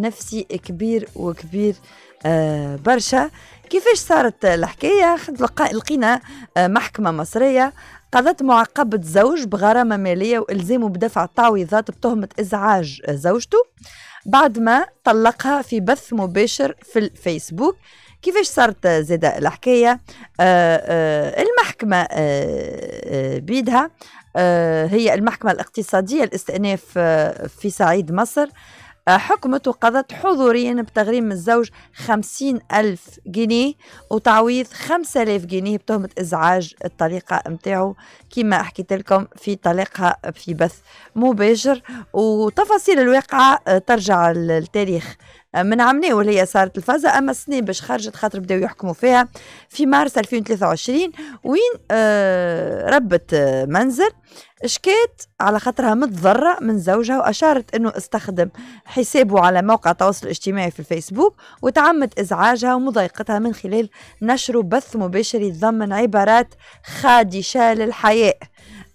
نفسي كبير وكبير آه، برشا كيفاش صارت الحكاية لقينا آه، محكمة مصرية قضت معاقبة زوج بغرامة مالية وإلزامه بدفع تعويضات بتهمة إزعاج زوجته بعد ما طلقها في بث مباشر في الفيسبوك كيفاش صارت زادة الحكاية آه، المحكمة بيدها هي المحكمة الاقتصادية الاستئناف في صعيد مصر حكمت وقضت حضوريا بتغريم الزوج خمسين ألف جنيه وتعويض خمسة آلاف جنيه بتهمة إزعاج الطليقة متاعه كما حكيت لكم في طلاقها في بث مباشر وتفاصيل الواقعة ترجع للتاريخ من عمني واللي هي صارت الفازة أما سنين باش خرجت خاطر بداو يحكموا فيها في مارس 2023 وين آه، ربت آه، منزل شكيت على خاطرها متضرة من زوجها وأشارت أنه استخدم حسابه على موقع التواصل الاجتماعي في الفيسبوك وتعمد إزعاجها ومضايقتها من خلال نشر بث مباشر يتضمن عبارات خادشة للحياء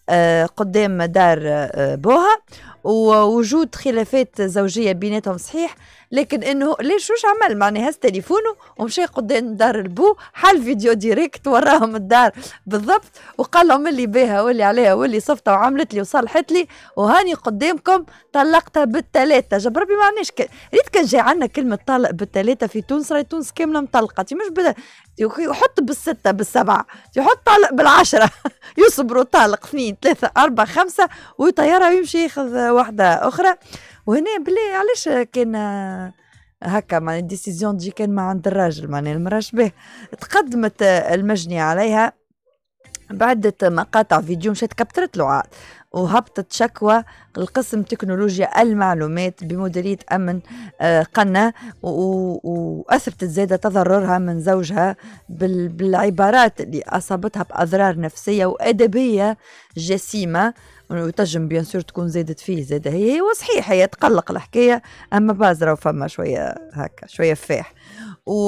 آه، قدام دار بوها ووجود خلافات زوجية بيناتهم صحيح لكن انه ليش وش عمل معناها هز تليفونه ومشى قدام دار البو حل فيديو ديريكت وراهم الدار بالضبط وقال لهم اللي بيها واللي عليها واللي صفتها وعملت لي وصلحت لي وهاني قدامكم طلقتها بالثلاثه جاب ربي ما عناش ريت كان جاي عندنا كلمه طلق بالثلاثه في تونس راهي تونس كامله مطلقه تي مش بدا يحط بالسته بالسبعه يحط طلق بالعشره يصبروا طالق اثنين ثلاثة أربعة خمسة ويطيرها ويمشي ياخذ واحدة أخرى وهنا بلي علاش كان هكا معناها ديسيزيون تجي كان ما عند الراجل معناها المراه شبه تقدمت المجني عليها بعدة مقاطع فيديو مشات كبترت له عاد وهبطت شكوى لقسم تكنولوجيا المعلومات بمديرية أمن آه، قنا وأثبتت زادة تضررها من زوجها بالعبارات اللي أصابتها بأضرار نفسية وأدبية جسيمة وتجم بيان سور تكون زادت فيه زاد هي هو صحيح هي تقلق الحكايه اما بازرة وفما شويه هكا شويه فاح و...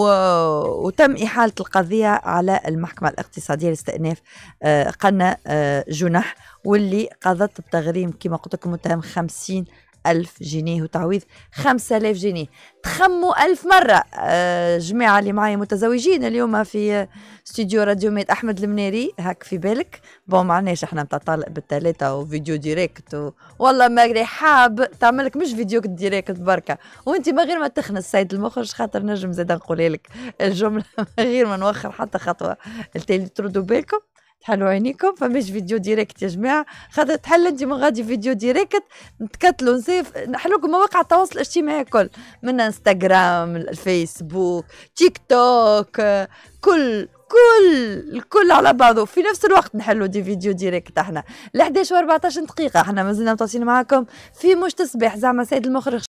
وتم احاله القضيه على المحكمه الاقتصاديه لاستئناف آه، قنا آه، جنح واللي قضت بتغريم كما قلت لكم متهم 50 ألف جنيه وتعويض خمسة ألاف جنيه تخموا ألف مرة آه، جماعة اللي معايا متزوجين اليوم في استوديو راديو ميت أحمد المناري هاك في بالك بون معناش احنا متاع طالق بالثلاثة وفيديو ديريكت و... والله ما حاب تعملك مش فيديو ديريكت بركة وانت ما غير ما تخنس سيد المخرج خاطر نجم زاد نقولها لك الجملة غير ما نوخر حتى خطوة التالي تردوا بالكم تحلوا عينيكم فماش فيديو ديريكت يا جماعه خاطر تحل انت من غادي فيديو ديريكت نتكتلوا نسيف نحلوكم مواقع التواصل الاجتماعي كل من انستغرام الفيسبوك تيك توك كل كل الكل على بعضه في نفس الوقت نحلوا دي فيديو ديريكت احنا ل 11 و 14 دقيقه احنا مازلنا متواصلين معاكم في مش تصبح زعما سيد المخرج